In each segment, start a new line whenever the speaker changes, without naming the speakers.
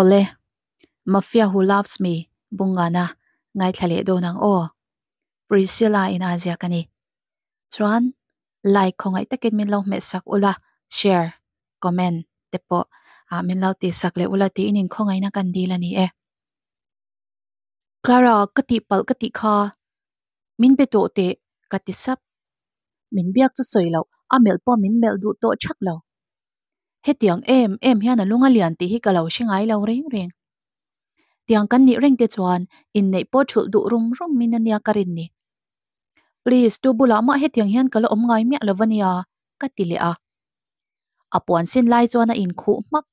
ole mafia who loves me bungana ngai thale do nang o oh, priscilla in asia kani chuan like khongai takin min lo me sak ula share comment te po a ah, min lo ti sak le ula ti in khongai na kan di lani e eh. kara kati pal kati kha min be to te kati sap min biak chu soi lo a ah, mel po min mel du to chak lo ให้ตียงเอ็มเอ็มเฮียนลุงอเลียนตีให้กาเหลาชิงไอเหลวเร่งเร่งตียงกันนี่เร่งเตจวนอินเนโป๊ชุดดูรุมรุมมินันยาการินนี่ p l e a s ดูบุลามะให้ตียงเฮียนกะเหลอมไงเมียเลวเนียกัดติเลอะอาปวนสินไลจวนอินคู่มัก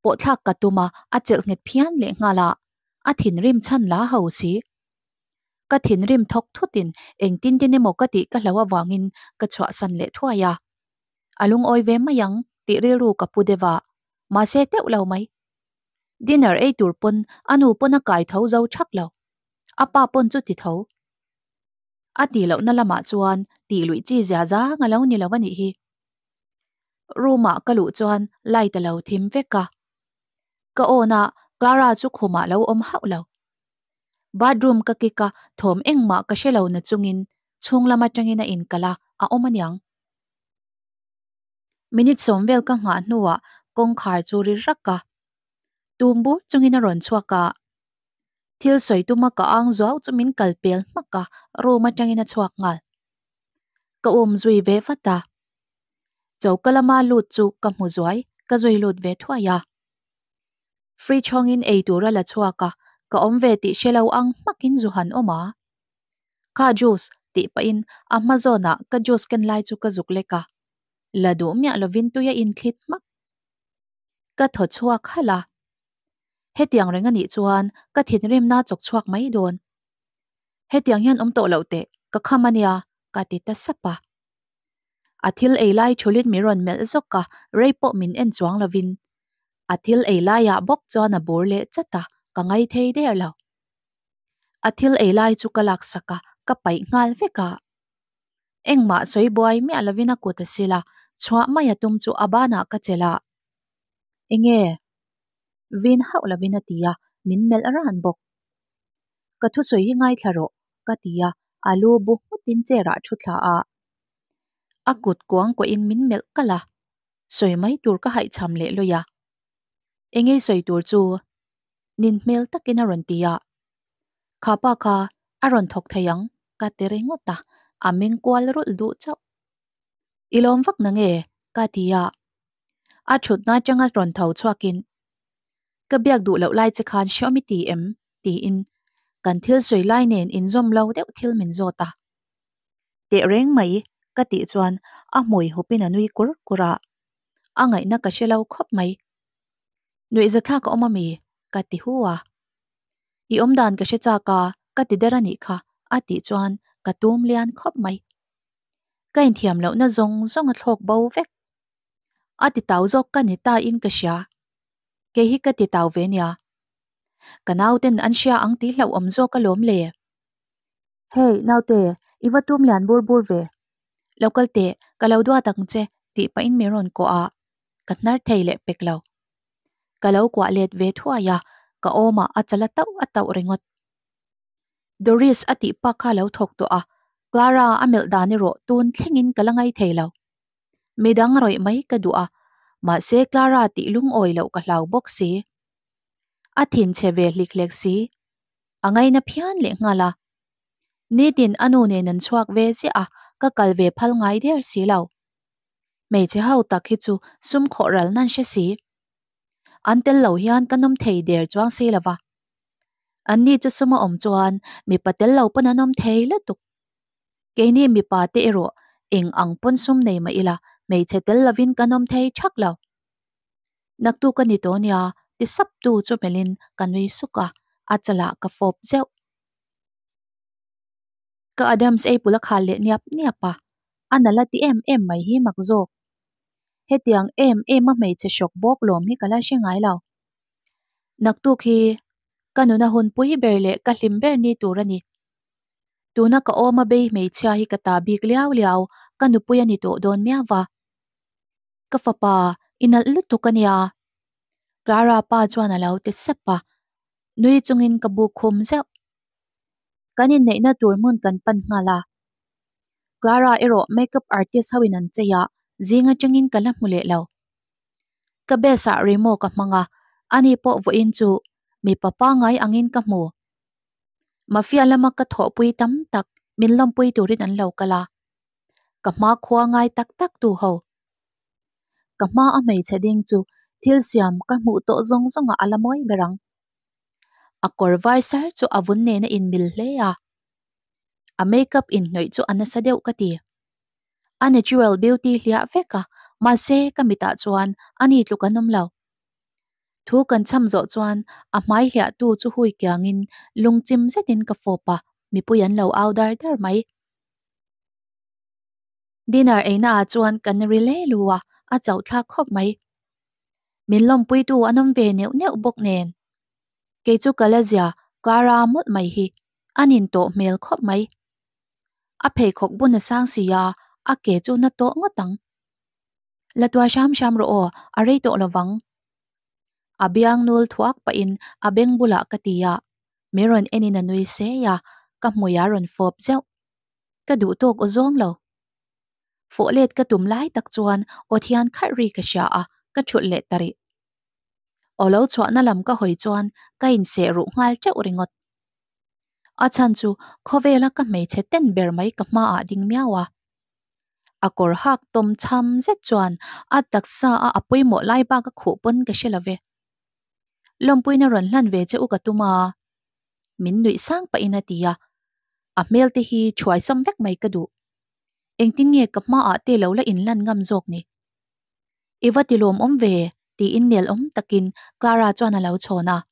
โป๊ทักกัดตัวมาอาจจะเงิดเพี้ยนเลงาละอาถิ่นริมชั้นลาเฮาสีกัดถิ่นริมทอกทุดินเองตินตินในหมกติกะเลวว่างินกัดชวะสันเล่ทั่วยาอาลุงออยเวมมายัง ti ril ru ka pu dewa ma se teu lo mai dinner ei tur pon anu pona kai tho zo chak lo apa pon chu ti tho a ti lo na lama chuan ti lui chi zia za nga lo ni lo ni hi ruma ka lu chuan lai ta lo thim ve ka ka ona clara chu khuma lo om hau lo bathroom ka ki thom eng ma ka she lo na chungin chhung lama tangina in kala a om anyang มินิจอมเวลกังหันหนัวกงขารจูริรักกะตูมบุจงินรอนชัวกะเทียวสวยตูมากะอังจ้วจูมินกัลเปลมากะรูมาจังินชัวกงาลกะอมจูยเวฟตาเจ้ากะละมาลุดจูกะมุจวยกะจูยลุดเวทวายาฟรีชองอินเอตูระละชัวกะกะอมเวติเชลาวอังมากินจูหันอมาคาจูสติปะอินอามาโซนะกะจูสกันไลจูกะจุกเลกะ là du mẹ là vin tuya in thlit mak ka tho chuak hala he tiang reng ani chuan ka thin rem na chuộc chok chuak mai don he tiang hian om to lo te ka khamania ka ti ta sapa athil eilai chulit miron mel zoka reipo min en chuang lovin athil eilai ya à chuan a bur le chata ka ngai thei cả, lo athil eilai chu kalak saka ka pai ngal veka engma soibuai mi alavina kutasi la chua mai atum chu abana ka chela enge vin hau la vin atia min mel ran bok ka thu soi hi ngai tharo ka tia alu bu tin che ra thu thla a akut kuang ko in min mel kala soi mai tur ka hai cham le loya enge soi tur chu nin mel takin aron tia kha pa kha aron thok thayang ka terengota aming kwal rul du chau อีลอมฟักนังเอกาดียาอาชุดน่าจะงัดรอนเทาชวกินกบียกดูเหลาไล่จะคานเชื่อมิตีเอ็มตีอินกันเที่ยวสวยไล่เนนอินจอมเล่าเด็กเที่ยวมินโจตาเตะเร่งไหมกติจวนอาหมวยหุบินอนุยกุรกุระอ่างไงนักเชลาคบไหมหน่วยจะท่าก็อมามีกติหัวอีอมดานก็เชจากากติเดรนิค่ะอาติจวนกตุมเลียนคบไหม kain thiam lâu na zong zong a thok bầu vek a ti tau zo kan ni ta in ka sha ke hi ka ti tau ve nia kanau ten an sha ang ti lo om zo ka lom le hey nau te iwa tum lan bur bur ve local te kalau dua tang che ti pa in meron ko a katnar thei le pek lo kalau kwa let ve thua ya à? ka tàu achala tàu atau ringot Doris ati pa kha lâu thok to à Clara amel dani ro tun thlengin kalangai theilo. Midang roi mai ka dua ma se Clara ti lung oi lo ka hlau bok si. A thin cheve hliklek si. Angai na phian le ngala. Ni tin anu ne nan chuak ve si a ka kal ve phal ngai der si lo. Mei che hau tak hi chu sum kho ral nan she si. Antel lo hian kanom thay der chuang si lawa. Anni chu suma om chuan mi patel lo pan anom thei la tuk Kaini mi pa te ero, eng ang pon sum nei ma ila, may chetel lavin kanom thay chak law. Naktu ka nito niya, ti sabtu cho melin kanwi suka, at sala ka fop zew. Ka Adams ay pulakhali niyap niyapa, anala ti em em may hi magzok. Hetiang em em ma may cheshok bok lom hi kala singay law. Naktu ki, kanuna hun puhi berle kalimber ni turani, tuna ka oma be hmeichhia hi kata bik liau liau ka nupui ani don dawn miawa ka fapa inal lutuk ania Clara pa chuan alo te sepa nui chungin ka bu khum zeu kanin ina turmun kan pan ngala Clara ero makeup artist hawin an cheya zinga chungin kala mule lo ka besa remo ka manga ani po vo in chu mi papa ngai angin ka mu มาฟียละมาก็ถอปุยตั้มตักมินลมปุยตัวรินันเหล่ากะละกับมาขวางไงตักตักตัวเขากับมาอเมยเชดิงจูทิลเซียมกับหมูโตจงจงอะละมอยเบรังอากอร์ไวเซอร์จูอาวุนเนนอินมิลเลยอะอเมกับอินหน่อยจูอันนั้นเสด็จกะตีอันเนจิวเอลบิวตี้เลียเฟกะมาเซกับมิตาจวนอันนี้ลูกกันนมเหล่า thu à, cần chăm zo chuan a mai hlia tu chu hui kyangin lungchim zetin ka fopa mipui an lo au dar dar mai dinner eina a chuan kan relay luwa a chau tha khop mai min lom pui tu anom ve neu neu bok nen ke chu kalazia kara à, mot mai hi anin à, to mel khop mai a phei khok bun sang sia a ke chu na to ngatang latwa sham sham ro o arei to lawang abiang nul thuak pa in abeng bula katia meron enin na nui seya ka moya ron fop zeu ka du tok o zong lo fo let ka lai tak chuan o thian khat ri ka sha a ka thut le tari olo chwa na lam ka hoi chuan ka in se ru ngal cheu ringot a chan chu khovela ka mei che ten ber mai ka ma a ding miawa a kor hak tom cham zet chuan a taksa a apoi mo lai ba ka khu pon ka shelave lòng lompuy na ron về ve che uka tuma mình nui sang pa ina tia a mel te hi chuai som vek mai ka du eng tin nge kap ma a te lo la in lan ngam jok ni ewa ti lom ông ve ti in nel om takin clara chuan lo chona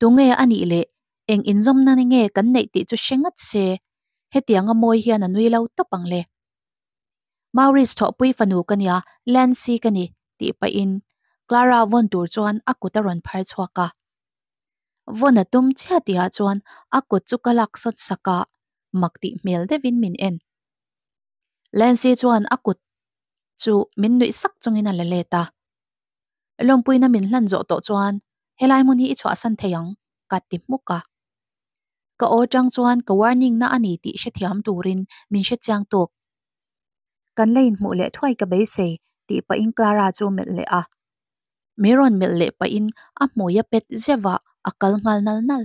anh ani le anh in zom na nge kan nei ti chu shengat se hetianga moi hian lâu tóc bằng le Maurice thọ pui fanu kania Lancy kani ti pa in Clara von tur chuan a kut a ron phar chhuaka. Von a tum chia tia chuan a kut chu kalak sot saka makti mel devin min en. Lensi chuan a kut chu min nui sak chungin a le le ta. Lompui na min hlan zo to chuan helai mun hi i chwa san theyang ka ti muka. Ka o chang chuan ka warning na ani ti she thiam rin min she chang tok. Kan lên mu lệ thwai ka be se ti pa in Clara chu mệt lệ a miron mel le pa in a moya pet zewa akal ngal nal nal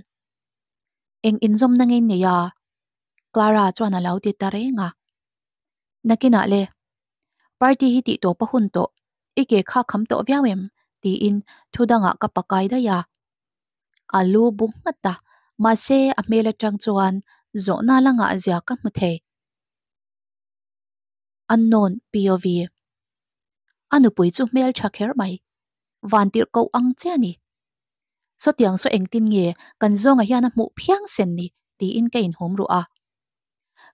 eng inzom na ngei neya clara chuan alo ti tare nga nakina le party hiti ti to pa hun to ike kha kham to vyawem ti in thudanga ka pakai da ya alu à bu ngata ma se amela tang chuan zo na langa nga ka mu the unknown pov anu pui chu mel chakher mai van tir ko ang che ni so tiang so eng tin nge kan zo nga hian mu phiang sen ni ti in ka in hom ru a à.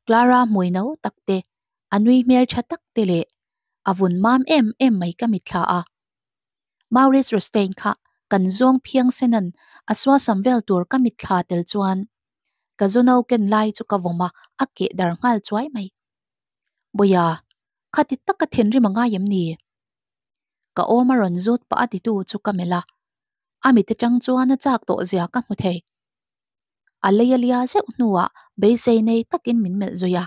clara mui no takte anui à mel tha takte le avun à mam em em mai ka mi thla a maurice rostein kha kan zong phiang senan aswa samvel tur ka mi thla tel chuan ka zono ken lai chu ka voma ake dar ngal chuai mai boya khati tak ka thenri manga yem ni ka oma ron zut pa ati tu chu kamela ami te chang chuan chak to zia ka mu thei alaya lia ze nuwa be se nei takin min mel zoya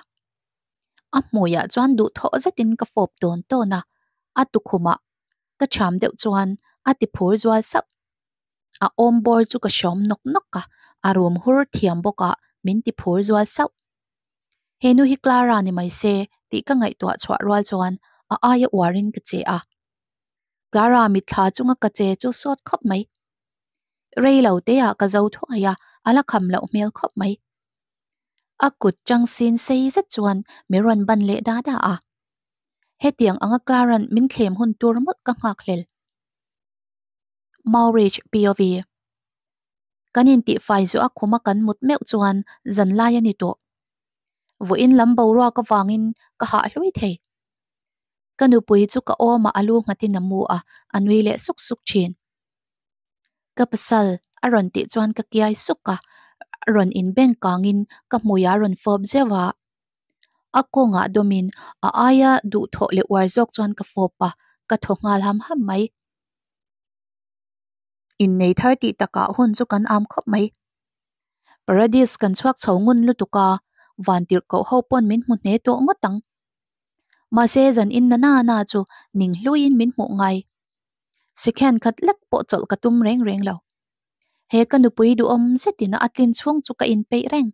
amoya chuan du tho zatin ka fop ton to na atu khuma ka cham deuh chuan ati phur zwa sap a om bor chu ka shom nok nok ka arum hur thiam boka min ti phur zwa sap henu hi clara ni mai se ti ka ngai tua chwa rwal chuan a aya warin ka che a gara mi thla chunga ka che chu sot khop mai rei lo te ya ka zo thua ya ala kham lo mel khop mai a kut chang sin sei zet chuan mi ron ban le da da a ah. he tiang anga karan min khlem hun tur mot ka ngak hlel Maurich POV kanin ti fai zu akhuma kan mut meu chuan zan lai ani to vuin lam bo ro ka wangin ka ha hlui thei kanu pui chu ka oma alu ngati namu a anui le suk suk chin ka pasal aron ti chuan ka kiai suka ron in bank kangin ka muya ron fob zewa ako nga domin a aya du tho le war zok chuan ka fopa ka thongal ham ham mai in nei thar ti taka hun chu kan am khop mai paradis kan chuak chhongun lutuka vantir ko ho pon min mu ne to ngotang มาเซจันอินนานานาจูนิ่งลุยมินหมงไงสิแค่นขัดเล็กปอจลกระตุ้มเร่งเร่งเราเฮกันดูปุยดูอมเซตินะอัดลินช่วงจุกอินไปเร่ง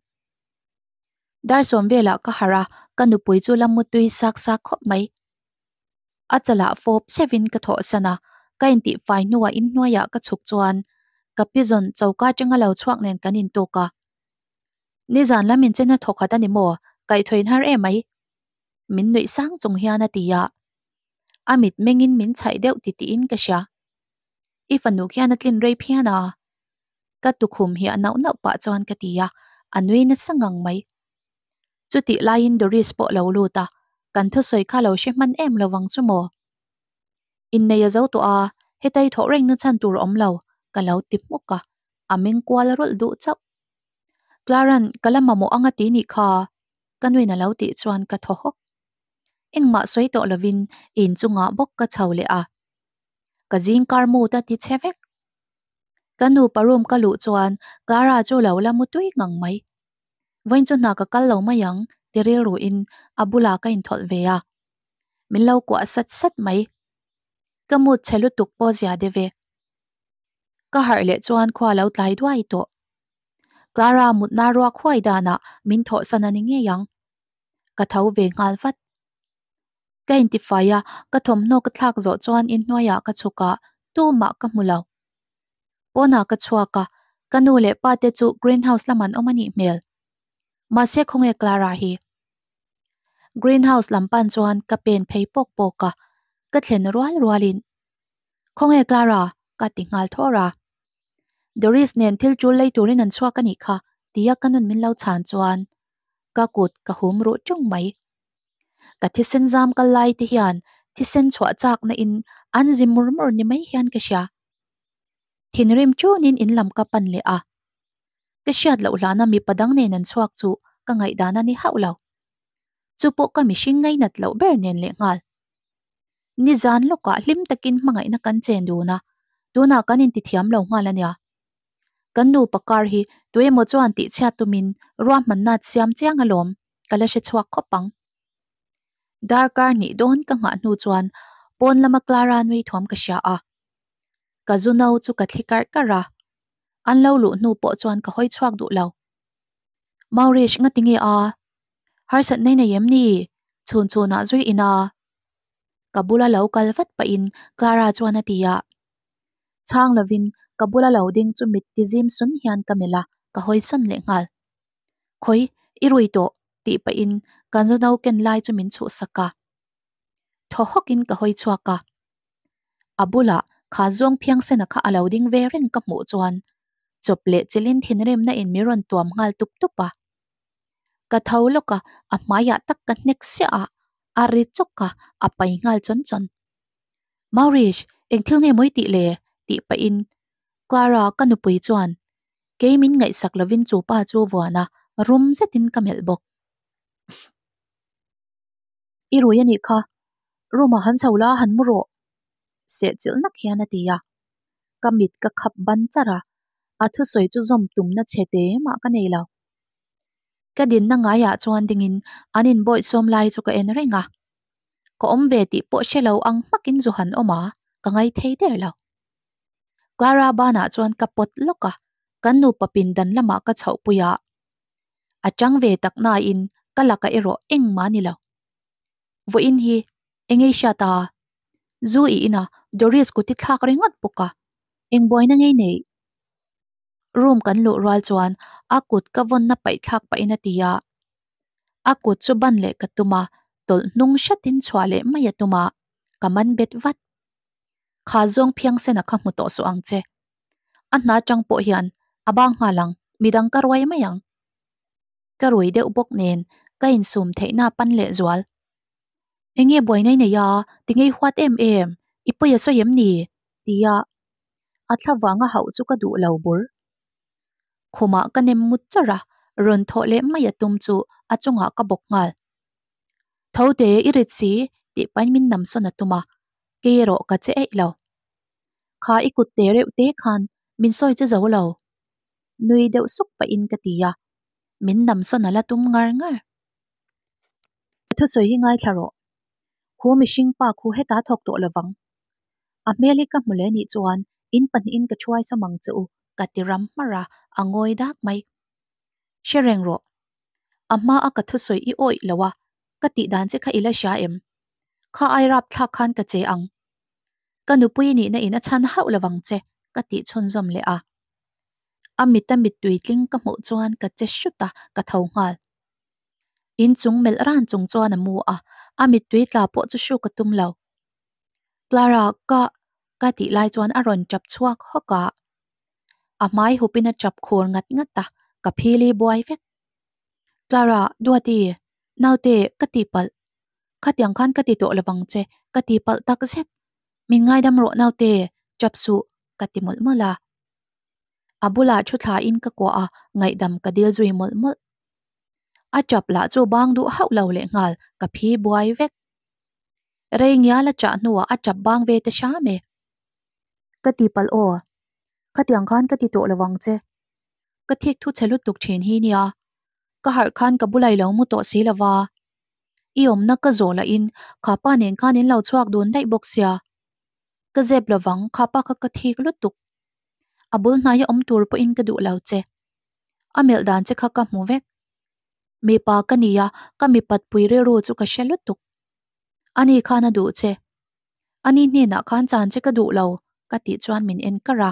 ดาร์สมเบลก็ฮาระกันดูปุยจูลำมุตุยซักซักขบไหมอาจจะละโฟบเชวินกระถอสนะก็อินติไฟนัวอินนัวยะกระชุกจวนกับพิจนเจ้าก้าจังเราช่วงเน้นกันอินโตกะนี่จานละมินเจนทกขัดนิโมไก่ถอยนฮาร์เอไหม min à, à, nui sang chung hian a tia amit mengin min chai deuh ti ti in ka sha i fanu khian atlin rei phiana ka khum hi anau nau pa chuan ka tia anui na sangang mai chu ti lain doris po lo lu ta kan tho soi kha lo she man em lo wang chu mo in nei zo à to a hetai tho reng na chan tur om lo ka lo tip mu ka ameng kwal rol du chau claran kalama mo anga ti ni kha kanui na lo ti chuan ka tho eng ma soi to vin in chunga bok ka chaule a ka jing kar mu ta ti chevek kanu parum ka lu chuan kara chu lo la mutui ngang mai vain chu na ka kal lo mayang teril ru in abula ka in thol ve a min lo ko sat sat mai ka mu chelu tuk po zia de ve ka har le chuan khwa lo tlai duai to kara mut na ro khwai dana min tho sanani nge yang ka thau ve ngal fat kain ti faya ka thom no ka thlak zo chuan in hnuaiah ka chuka tuma ka hmulo pona ka chuaka kanu le pa te chu greenhouse laman omani mel ma se khonge clara hi greenhouse lampan chuan ka pen phei pok poka ka thlen rual rualin khonge clara ka tingal thora doris nen thil chu lei turin an chuak ani kha tia kanun min lo chan chuan ka kut ka hum ru chung mai กที่เส้นจมกันไล่ที่ยันที่เส้นชัวจากนอินอันจิมูร์มอร์นี่ไม่ยันกียทินริมจูนี่อินลำกับปันเลอ่ะกษัตริย์เหล่านั้นมีประเด็นนั่นชวักจู่กังไงด้านนี้ฮาวเหล่าจู่ปุ๊กก็มีชิงไงนัดเหล่าเบอร์นินเลี้ยงอ่ะนี่จานลูกก็ลิมตะกินมังไงนักการเจนดูนะดูนักกันอินติเทียมเหล่างาลเนี่ยกันดูปาะกาศให้ตัวเอโมจวนติเชียตุมินรวมมันนัดเซียมเจียงอารมณ์กันเลยเชื่อว่าขบปัง darkar ni don ka nga nu chuan pon lama clara nui thom ka sha a ka zunau chu ka thlikar kara an lo lu nu po chuan ka hoi chuak du lo maurish nga tingi a har sat nei na yem ni chun chu na zui ina kabula lo kalvat pa in clara chuan atia chang lovin kabula lo ding chu mit tizim sun hian kamela ka hoi son le ngal khoi irui to ti pa in kan zo nau ken lai chu min chu saka tho hokin ka hoi chua ka abula kha zong phiang sena kha aloding ve ren ka mu chuan chople chelin thin rem na in miron tuam ngal tup tupa ka tholoka a maya ah tak ka nek sia ah. a ari choka a pai ngal chon chon maurish engthil nge moi ti le ti pa in clara ka nu pui chuan keimin ngai sak lovin chu pa chu wana rum zetin kamel bok อีรุยันอีกค่ะรูมาหันชาวลาหันมุโรเสียจิลนักเฮียนตียากำมิดกะขับบันจาระอาทุสวยจุจอมตุมนัดเชเตมากันเอลาวกดินนังอายะจวนดิงินอันินบอยสวมลายจุกเอ็นเรงะก็อมเวติปอเชลาวอังมักินจุหันอมากังไอเทเดลาวกลาราบานาจวนกะปดลกะกันนูปปินดันละมากะเฉาปุยะอาจังเวตักนาอินกะละกะเอโรเอ็งมานี่ลาว Vo in hi engei sha ta. Zu i ina Doris ku ti thak re puka. Eng boy na ngei nei. Room kan lo ral chuan akut ka von na pai thak pa ina tiya. Akut chu ban le katuma tol nung shatin chwale maya tuma kaman bet wat. Kha zong piang sena ka mu to su ang che. An na chang po hian abang halang midang karwai mayang. Karway de ubok nen kain sum theina pan le zwal เงง้ยบ่อยในเนี่ยติงเงฮวดเอ็มเอ็มอีปอยสวยมนี่ตียาอัตลวังอ่เขาจุกดูเหลาบุรขมากันเนมุดจระรนทอเลไม่ยตุมจูอาจงหากบกงาเท่าเดอิริซีติปันมินนำสนตุมาเกโรกจเจเอเลข้าอีกุดเตเรวเตคันมินซอยจะเจ้าเลานุยเดวสุกไปอินกตียามินนำสนละตุมงารงาทุสวยยังไงทารรคูมิชิงปาคูห้ตาถกตัวละวัง อเมริกาเมลนิจวนอินปันอินกช่วยสมังเจูกติรัมมาราองอยดักไม่เชรงโรอามาอากาทุสอยอีโอยละวะกติดานจะขอิลชาเอ็มข้าไอรับทักขันกเจอังกนุปุยนี่ในอินชันเฮาละวังเจกติชนจมเลอาอามิตามิตุยจิงกมุจวนกเจชุตากะเทวงาอินจุงเมลรานจงจวนมูอ่ะ amit tui tla po chu shu ka tum lo clara ka ka ti lai chuan Aron ron chap chuak hoka a mai hupina chap khur ngat ngat ta ka phili boy vek clara dua ti naute ka ti pal kha tiang khan ka ti to lawang che ka ti pal tak set min ngai dam ro naute chap su ka ti mol mola abula chu tha in ka ko a ngai dam ka dil zui mol mol อาจับละจูบางดูเฮาเ่าเลงาลกับพี่บวยเวกเรียงยาละจะหนัวอาจับบางเวตชาเมกติปัลโอขัดยงขันกติตัวระวังเจกติทุชลุดตุกเชนฮีเนียก็หาขันกับบุไลเหลามุตตสีละวาอีอมนักก็โจละอินข้าป้าเนียงข้านินเหล่าชวกโดนได้บกเสียก็เจ็บระวังข้าป้าก็กติกลุดตุกอบุลนายอมตัวปอินกระดูเหล่าเจอเมลดานเจข้ากับมูเวกมีปากันนี่ยก็มีปัดปุยเรรูจุกเชลุตุกอันนี้ข้านาดูเชอันนี้เนี่ยนะข้านจานเชก็ดูเรากติจวนมินเอ็นกะระ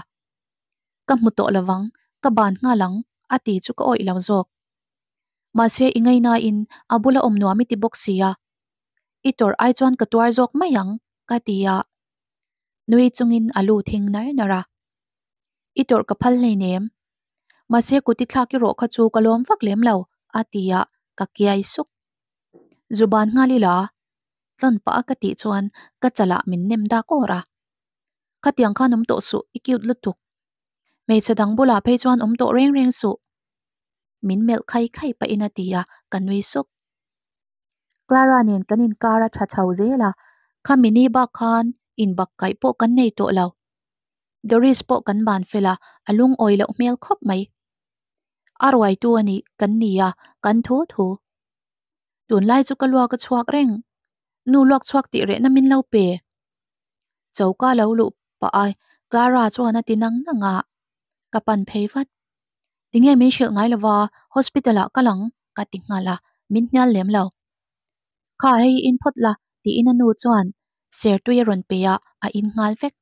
ก็มุตโตละวังก็บานงาหลังอติจุกอ่อยเราจกมาเสียอิงไงนาอินอาบุละอมนัวมิติบกเสียอีตัวไอจวนกตัวจกไม่ยังกติยานุยจุงอินอาลูทิงไหนนระอีตัวกับพัลเลยเนมมาเสียกุติทากิโรขจูกะลมฟักเลี้ยมเราอาติยากักยัยสุกจูบานงาลิลาต้นปะกติชวนกัจะละมินเนมดากอระขัดยังข้านุมโตสุอิกิุดลุตุกเมื่อฉดังบุลาเพจชวนอมโตเร่งเร่งสุมินเมลไข่ไข่ไปอินาติยากันวิสุกคลาราเนียนกันินการะทัชเอาเจลาข้ามินีบักฮันอินบักไก่โปกันในโตเหล่าดอริสโปกันบานเฟล่าอลุงออยเลอเมลขบไหม arwai tu ani kan nia kan thu thu tun lai chu ka luak chuak reng nu luak chuak ti re na min lo pe chauka lo lu pa ai gara chuan atinang nanga kapan pheivat tinge mi shil ngai lawa hospital a kalang ka tingala min nyal lem lo kha hei in phot la ti in anu chuan ser tui ron pe a a in ngal vek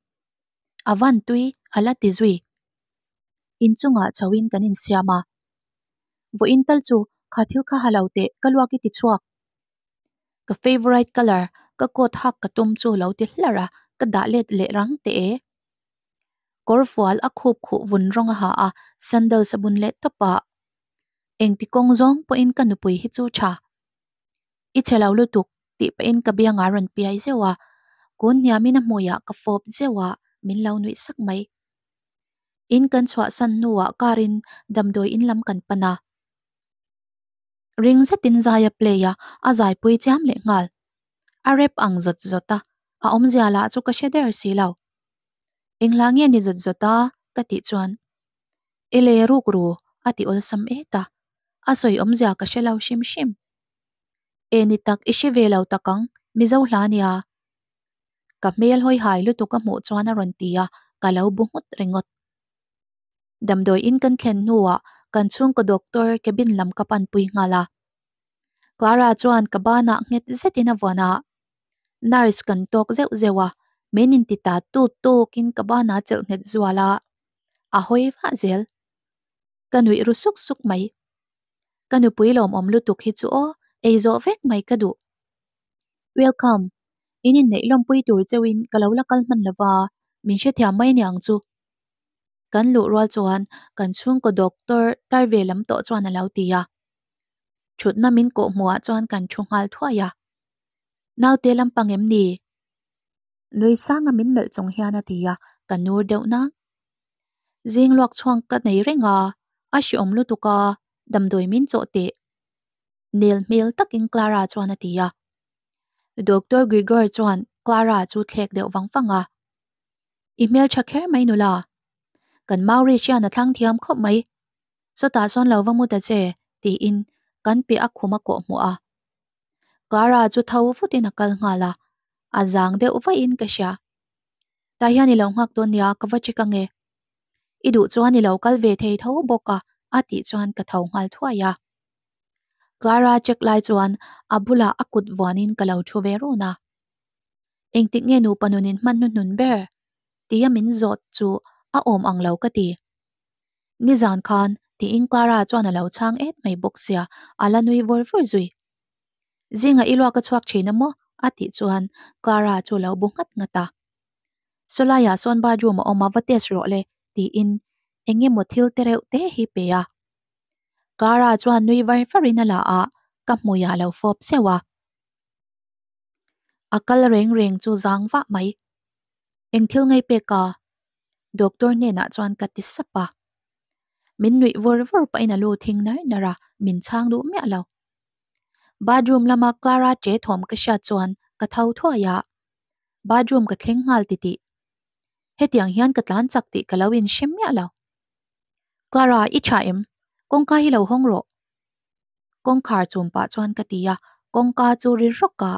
awan tui ala ti zui in chunga chawin kanin siama vô in tal chu kha thil kha halau te ka lua ki ti chuak ka favorite color ka ko thak ka tum chu lo ti hlara ka da let le rang te e korfwal a khup khu vun rong ha a sandal sabun le topa eng ti kong zong po in ka nupui hi chu cha i chelau lu tuk ti pa in ka bianga ron pi ai zewa kun nyamina moya ka fop zewa min lau nui sak mai in kan chwa san nuwa karin damdoi in lam kan pana ring zetin zaya playa a zai pui cham le ngal a rep ang zot zota a om zia la chu ka sheder si lo engla nge ni zot ta, ka ti chuan ele ruk ru ati ol sam eta asoi om zia ka shelau shim shim eni tak ishi velau takang mizo hlania ka mel hoi hai lu tu ka mo chuan a ron tia ka lo bungut ringot damdoi in kan thlen nuwa kan chung ka doktor kebin lam kapan pui ngala. Clara chuan kabana nget zetina vana. Nurse kan tok zeu zewa menin tita tu tu kin kabana chel nget zuala. Ahoy va zel. Kanui rusuk suk suk mai. Kanu pui lom om lutuk hi chu o ei zo vek mai kadu. Welcome. Inin nei lom pui tur chewin kalawla man lawa min she thia mai niang chu kan luh rual chuan kan chhung ko doctor tar ve lam tawh chuan a lo ti a thut na min ko hmuah chuan kan thu hal thua ya nau te lampang em ni nui sang amin mel chung hian a ti a kan nur deuh na jing luak chuang ka nei renga a si om lu tuka dam doi min cho te nel mil takin clara chuan a ti a doctor grigor chuan clara chu thlek deuh wang fanga email chakher mai nula กันมาริชานะทั้งเทียมขบไหมสตาซอนเลาวมุตเจตีอินกันปีอักคุมากมัวการาจุทาวฟุตินักลงาลาอาจางเดอุฟอินกชาตายานิลงหักตัวนยากวัชิกังเออิดูจวนนิลกัลเวเททาวบกะอาติจวนกะทาวงาลทั่วยาการาจักลายจวนอบุลาอักุดวานินกะเลาชูเวรูนาเองติเงนูปนุนินมันนุนนุนเบร์ตียามินจดจู a om ang lo ka ti ni zan khan ti in clara chuan a lo chang et mai bok sia ala nui vor vor zui zinga ilwa ka chuak thina mo ati chuan clara chu lo bungat ngata solaya son ba room oma vates ro le ti in enge mo thil tereu te hi pe à. Clara kara chuan nui vai farina la a ka moya lo fop sewa akal reng reng chu zang va mai eng thil ngai pe ka doctor ne na chuan ka tisapa min nui vor vor pa ina lu thing nai nara min chang du me alo bedroom lama clara che thom ka sha chuan ka thau thua ya bedroom ka thleng ngal ti ti hetiang hian ka tlan chak ti ka lawin shem me alo clara i cha em kong ka hi lo hong ro kong khar chum pa chuan ka ti ya kong ka chu ri rok ka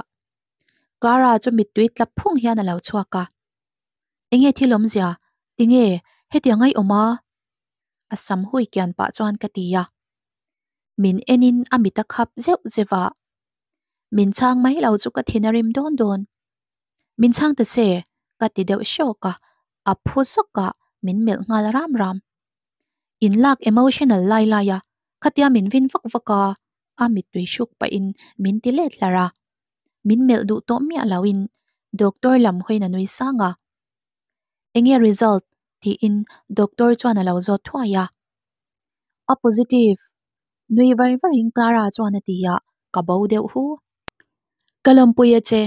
clara chu mi tui tlap phung hian alo chua ka enge thilom zia ติงเอให้ยังไงออามาอสมหุยเกีนปะจวนกติยามินเอ็นินอมิตะขับเจ้าเจวามินช่างไม่เราจุกทินาริมโดนโดนมินช่างตะเซกติเดวโชกะอับพุสกะมินเมลงาลรามรามอินลักเอโมชันลลายลายะคติยามินวินฟักฟักะอามิตุยชุกไปอินมินติเลตลารามินเมลดูโตมีอลาวินด็อกเตอร์ลำห้อยนันวิสังอ่ะ engi result thì in doctor cho na lo zo thua ya a positive nui var var ing clara cho na ti ya đều hú, deu hu kalam pu ye à che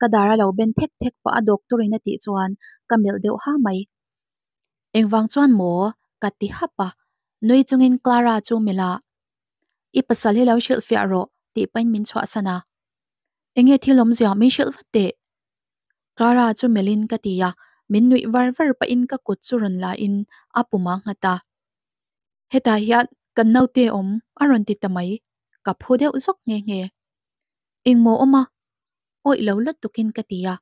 ka dara lo ben thek thek pa a doctor in ti chuan ka mel deu vang cho anh chuan cả ka ti hapa à. nui chungin clara chu mila ipasal hi lo shil fia ro ti pain min chwa sana enge thilom zia mi vật vate clara chu melin cả ti ya min nui var var pa in ka kut churon la in apuma ngata heta hian kan naute om aron ti tamai ka phodeu zok nge nge ingmo oma oi lo lot tukin katia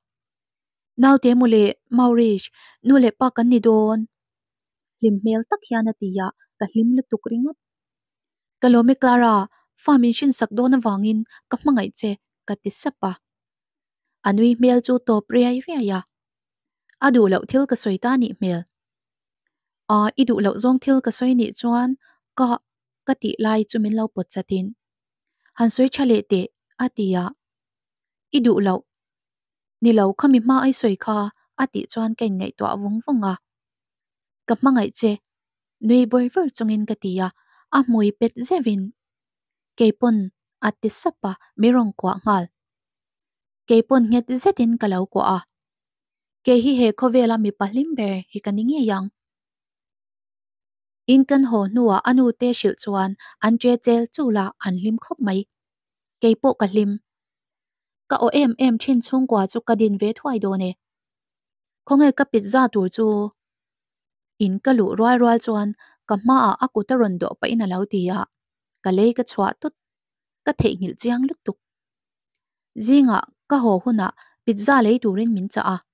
naute mule maurish nule pa kan ni don lim mel tak hian atia ka hlim lu tuk ringot kalome clara famin shin sakdo na wangin ka hmangai che ka tisapa anui mel chu top riai riai ya a du lo thil ka soi ta ni mel a i du lo zong thil ka soi ni chuan ka ka ti lai chu min lo pot chatin han soi chale te atia i du lo ni lo khami ma ai soi kha ati chuan ken ngai to avung vunga ka ma ngai che nui boi ver chungin ka tia a mui pet zevin pon ati sapa mirong kwa ngal keipon nget zetin kalau kwa a ke hi he về vela mi palim ber hi kaning ye yang in kan hồ nuwa anu te shil chuan an tre chel chu la an lim khop mai ke bộ ka lim ka o em em thin chung kwa chu ka din ve thwai do ne khong e ka pit za tur chu in ka lu roi roi chuan ka ma a aku ta ron do pa à lo ti ya ka le ka chwa tut ka thei ngil chiang luk tuk zinga ka ho huna pizza lấy tù rin mình cha à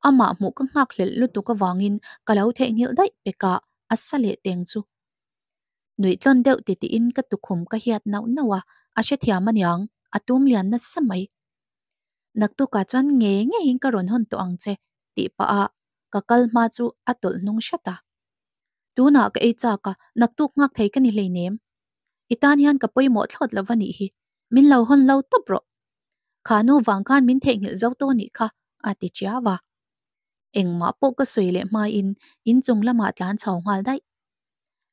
ama mu ka ngak có lu tu có lâu ka nhiều đấy ngil dai pe ka lệ tiền chu nui chân đều ti ti in các ka tu khum ka hiat nau nawa a à, she thiam anyang atum lian na samai nak tu ka chan nge nge hin ka ron hon to ang che ti pa a ka kal ma chu atol nung shata à. tu na ka e cha ka nak tu ngak thei ka ni le nem itan hian ka poi mo thlot lawani hi mình min lo hon lo top ro khanu vàng khan min thei ngil zo to ni kha ati chiawa eng ma po ka suy le mai in in chung lama tlan chho ngal dai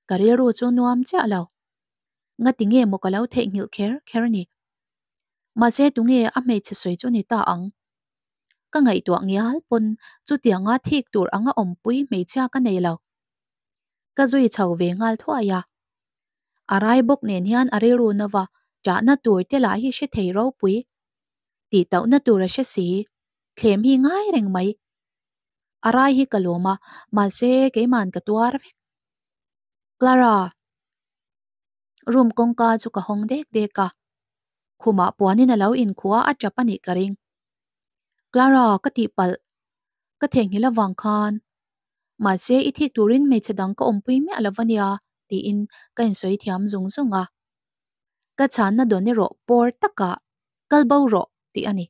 kare ro chu nuam cha lo nga tinge mo ka lo the ngil kher kher ni ma se tu nge a mei che suy chu ni ta ang ka ngai tu ngial pon chu tia nga thik tur anga om pui mei cha ka nei lo ka zui chho ve ngal thua ya arai bok nen hian are ru na wa cha na tur te la hi she thei ro pui ti tau na tur a she si thlem hi ngai reng mai อะไรฮิกะลมามาเซเกมันกะตัวรเวกลารารุมกงกาจุกะหงเด็กเด็กกะคุมาปัวนี่นะเลาอินขัวอัจจะปนิกะริงกลารากะติปัลก็เทงฮิละวังคานมาเซอิทิตูรินไม่ชดังก็อมปุยไม่อะไรวะเนียตีอินก็อินสวยเทียมซุงซุงอะก็ฉันน่ะโดนนี่รอปอร์ตะกะกัลเบาโรตีอันนี้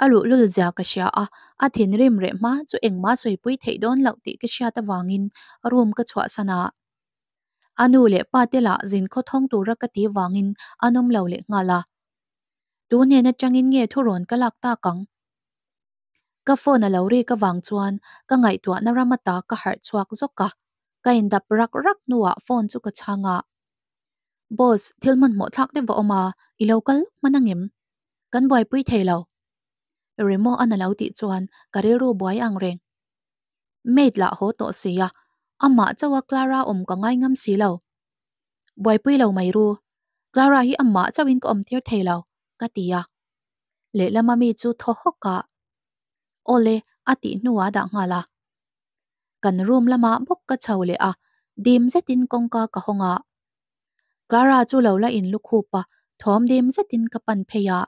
alu lul zia ka sia a a thin rim re ma chu engma soi pui thei don lo ti ka sia ta wangin room ka chwa sana anu le pa te la zin kho thong tu ra ka ti wangin anom lo le nga la tu ne na changin nge thu ron ka lak ta kang ka phone lo re ka wang chuan ka ngai tua na ramata ka har chuak zok ka ka in dap rak rak nuwa phone chu ka changa boss thilman mo thak de wa oma ilokal manangem kan boy pui thei lo เริมอันลาวติจวนกระรูบวยอังเรงเมดละหโหตเสียอำมาจะว่าคลาร่าอมก็ง่างำสีเหล่าบวยปุ้ยเราไม่รู้คลาร่าฮิอำมาจะวินกอมเทียเทเหล่ากตียะเละละมามีจูทอหกกะโอเลอติหนัวดังหลากันรวมละมาบกกะเฉาเลยอะดีมเซตินกงกากะหงะคลาร่าจูเหล่าละอินลูกคูปะทอมดีมเซตินกะปันเพยะ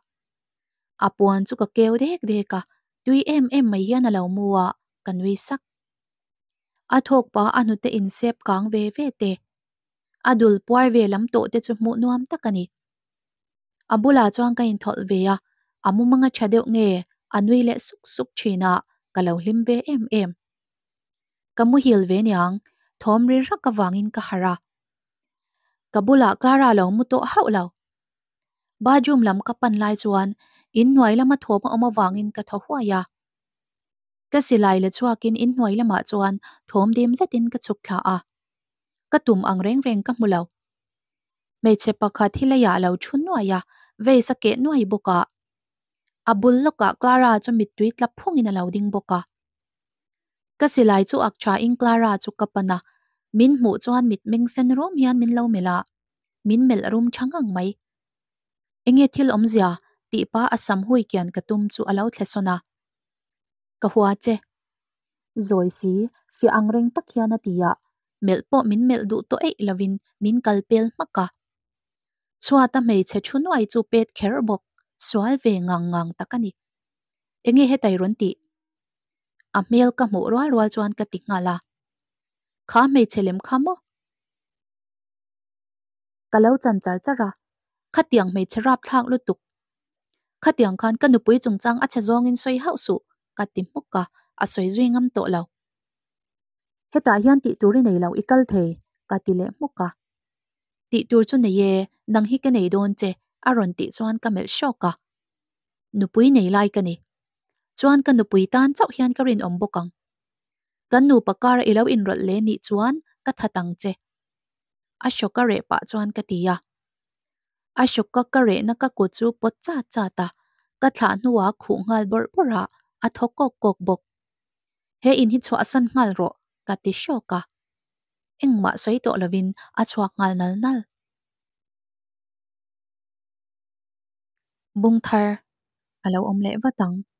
a puan chu ka keu dek deka tui em em mai hian alo muwa kanui sak a thok pa anu te in sep kang ve ve te adul puar ve lam to te chu mu nuam takani abula chuang ka in thol ve a amu manga chadeu nge anui le suk suk china kalau lim ve em em kamu hil ve niang thom ri rak awangin ka hara kabula kara lo mu to hau lo ba jum lam ka pan lai chuan อินหน่วยละมาทัวมาอมาวางอินกะทหัวยาก็สิไลเลชัวกินอินหน่วยละมาจวนถมดิมจะดินกะชุกขาอะกะตุ่มอังเร่งเร่งกับมุเลาไม่เชปะคาที่ละยาเลาชุนหน่วยยาเวสเกตหน่วยบุกะอับุลลกะกลาราจะมิดุยตลับพุ่งอินเลาดิงบุกะก็สิไลจูอักชาอินกลาราจุกปนะมินหมูจวนมิดมิงเซนรูมยันมินเลาเมลามินเมลรูมช่างอังไหมเองเอท่ลอมเสียตีปาอสัมหุยเกียนกระตุมจู่เอาเล่าเทสนากะหัวเจ้ยสีฟิอังเร่งตะเคียนตียะเมลโปมินเมลดูตัวเอกลวินมินกัลเปิลมากะชัวตะเมเชชุนไวจูเป็ดเคอร์บกสวลเวงังงงตะกันิเองเหตัยรุนตีอเมลกะหมูรัวรัวจวนกติกงาลาข้าเมเชลิมข้ามอกะเล่าจันจาจระข้าเตียงไมเชราบทางลุตุก khát tiếng khan kan nupui chung chang a chazong in soi hau su ka tim muk ka a soi zui ngam to lo heta hian ti turi nei lo ikal the ka ti le muk ka ti tur chu nei ye nang hi ka nei don che aron ti chuan ka mel show ka nupui nei lai ka ni chuan nụ nupui tan chau hian ka rin om bokang kan nu pakar ilo in rol le ni chuan ka thatang che a shoka re pa chuan ka ti à อชกก็กระเรนักกูจูปจ้าจ้าตากระถานหัวขู่งานบรบระอัทกกกบกเฮอินฮิชวสันงาโรอกะติชกะเอ็งมาส่ยตัวละวินอัชวงานนัลนัลบุงทาร์อาเราอมเล่วตัง